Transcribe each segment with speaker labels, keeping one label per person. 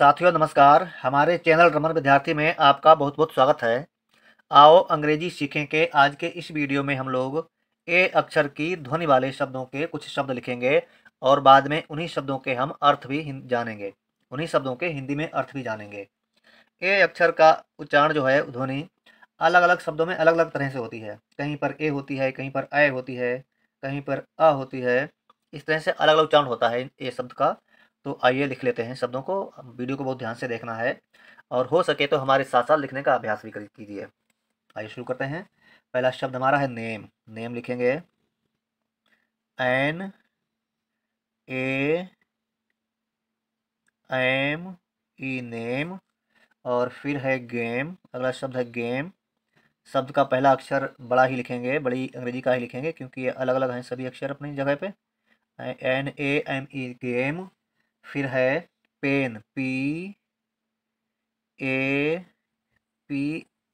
Speaker 1: साथियों नमस्कार हमारे चैनल रमन विद्यार्थी में आपका बहुत बहुत स्वागत है आओ अंग्रेजी सीखें के आज के इस वीडियो में हम लोग ए अक्षर की ध्वनि वाले शब्दों के कुछ शब्द लिखेंगे और बाद में उन्हीं शब्दों के हम अर्थ भी जानेंगे उन्हीं शब्दों के हिंदी में अर्थ भी जानेंगे ए अक्षर का उच्चारण जो है ध्वनि अलग अलग शब्दों में अलग अलग तरह से होती है कहीं पर ए होती है कहीं पर अ होती है कहीं पर अ होती है इस तरह से अलग अलग उच्चारण होता है ए शब्द का तो आइए लिख लेते हैं शब्दों को वीडियो को बहुत ध्यान से देखना है और हो सके तो हमारे साथ साथ लिखने का अभ्यास भी कीजिए आइए शुरू करते हैं पहला शब्द हमारा है नेम नेम लिखेंगे N A M E name और फिर है गेम अगला शब्द है गेम शब्द का पहला अक्षर बड़ा ही लिखेंगे बड़ी अंग्रेजी का ही लिखेंगे क्योंकि ये अलग अलग हैं सभी अक्षर अपनी जगह पे N A M E game फिर है pen P A P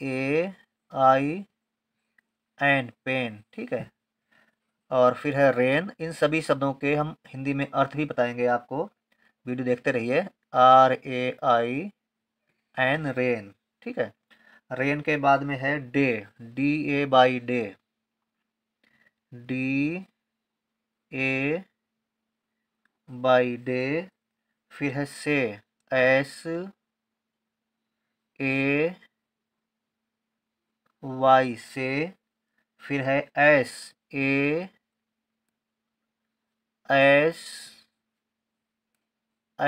Speaker 1: A I N pen ठीक है और फिर है रेन इन सभी शब्दों के हम हिंदी में अर्थ भी बताएंगे आपको वीडियो देखते रहिए R A I N rain ठीक है रेन के बाद में है day D A Y day D A Y day फिर है say S A Y say फिर है S A S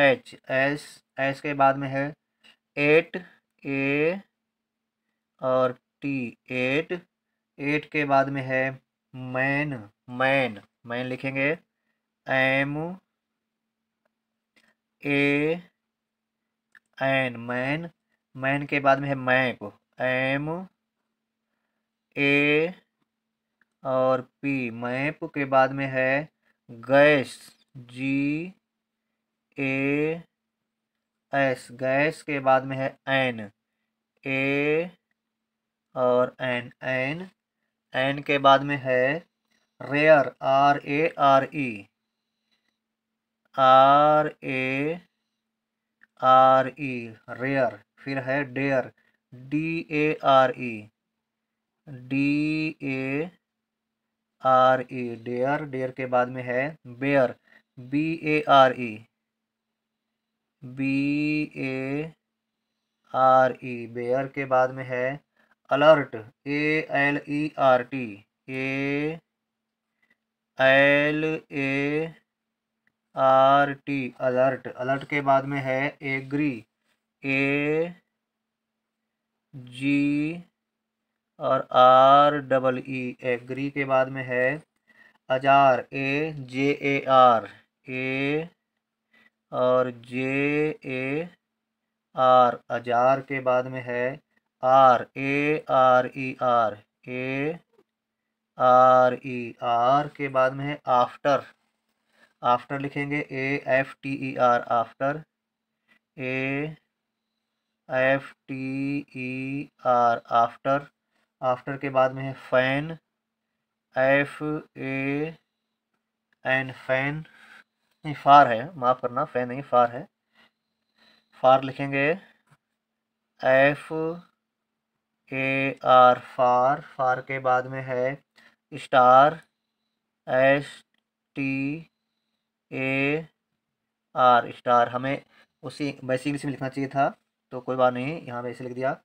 Speaker 1: H S S के बाद में है एट ए और टी एट एट के बाद में है मैन मैन मैन लिखेंगे M A N man man के बाद में है मैप एम ए और पी मैप के बाद में है gas G A S gas के बाद में है एन ए और एन एन एन के बाद में है rare R A R E R A R E rare फिर है dare D A R E D A R E dare dare के बाद में है bare B A R E B A R E bare के बाद में है alert A L E R T A L A R T alert alert के बाद में है एग्री ए जी और आर डबल ई एग्री के बाद में है अजार ए जे ए आर ए और जे ए आर अजार के बाद में है R A R E R A R E R के बाद में है आफ्टर आफ्टर लिखेंगे A F T E R after A F T E R after after के बाद में है fan F A N fan नहीं फार है माफ़ करना फैन नहीं फार है फार लिखेंगे एफ ए आर फार फार के बाद में है star S T A R star हमें उसी वैसे इंग्लिश में लिखना चाहिए था तो कोई बात नहीं यहाँ पे ऐसे लिख दिया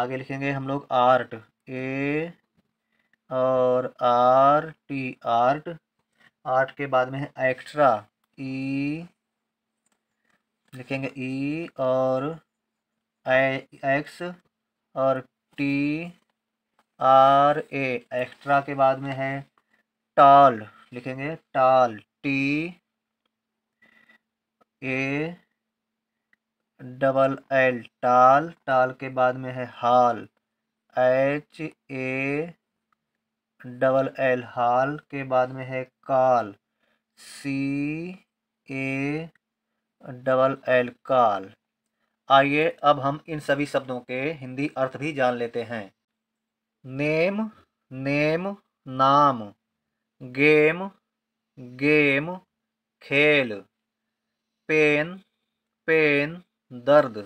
Speaker 1: आगे लिखेंगे हम लोग आर्ट ए और आर टी आर्ट आर्ट के बाद में है एक्स्ट्रा ई e, लिखेंगे ई e, और एक्स और टी आर ए एक्स्ट्रा के बाद में है टॉल लिखेंगे tall T A double L tall tall के बाद में है hall H A double L hall के बाद में है काल सी ए डबल एल काल आइए अब हम इन सभी शब्दों के हिंदी अर्थ भी जान लेते हैं नेम नेम नाम गेम गेम खेल पेन पेन दर्द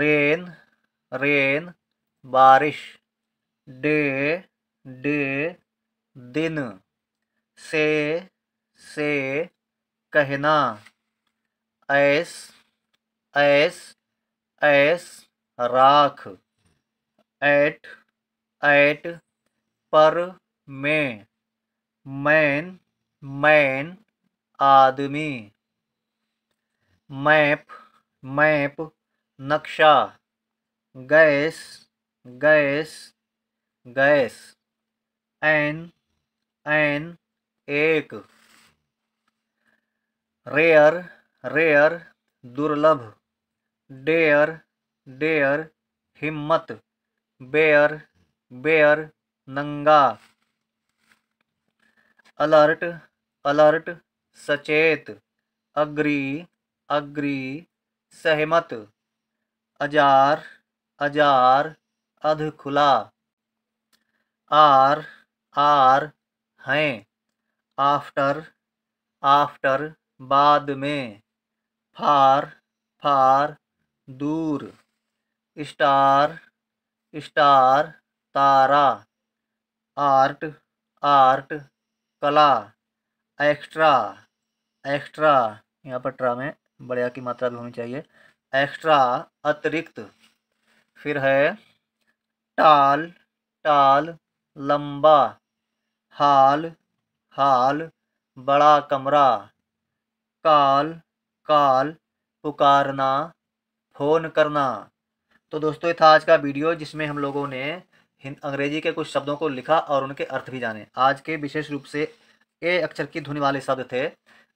Speaker 1: रेन रेन बारिश डे डे दिन से से कहना ऐस ऐस ऐस राख एट एट पर में मैन मैन आदमी मैप मैप नक्शा gas gas gas an an एक रेयर रेयर दुर्लभ डेयर डेयर हिम्मत बेयर बेयर नंगा अलर्ट अलर्ट सचेत अग्री अग्री सहमत अजार अजार अध खुला आर आर हैं आफ्टर आफ्टर बाद में फार फार दूर स्टार स्टार तारा आर्ट आर्ट कला एक्स्ट्रा एक्स्ट्रा यहाँ पर ट्रा में बढ़िया की मात्रा भी होनी चाहिए एक्स्ट्रा अतिरिक्त फिर है टाल टाल लंबा हाल हाल बड़ा कमरा काल काल पुकारना फ़ोन करना तो दोस्तों ये था आज का वीडियो जिसमें हम लोगों ने हिंद अंग्रेजी के कुछ शब्दों को लिखा और उनके अर्थ भी जाने आज के विशेष रूप से ए अक्षर की ध्वनि वाले शब्द थे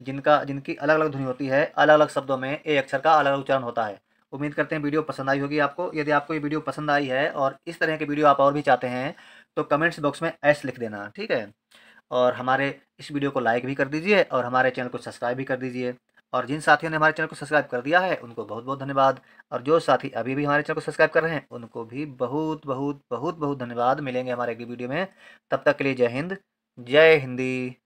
Speaker 1: जिनका जिनकी अलग अलग ध्वनि होती है अलग अलग शब्दों में ए अक्षर का अलग अलग उच्चारण होता है उम्मीद करते हैं वीडियो पसंद आई होगी आपको यदि आपको ये वीडियो पसंद आई है और इस तरह के वीडियो आप और भी चाहते हैं तो कमेंट्स बॉक्स में एस लिख देना ठीक है और हमारे इस वीडियो को लाइक भी कर दीजिए और हमारे चैनल को सब्सक्राइब भी कर दीजिए और जिन साथियों ने हमारे चैनल को सब्सक्राइब कर दिया है उनको बहुत बहुत धन्यवाद और जो साथी अभी भी हमारे चैनल को सब्सक्राइब कर रहे हैं उनको भी बहुत बहुत बहुत बहुत धन्यवाद मिलेंगे हमारे अगली वीडियो में तब तक के लिए जय हिंद जय हिंदी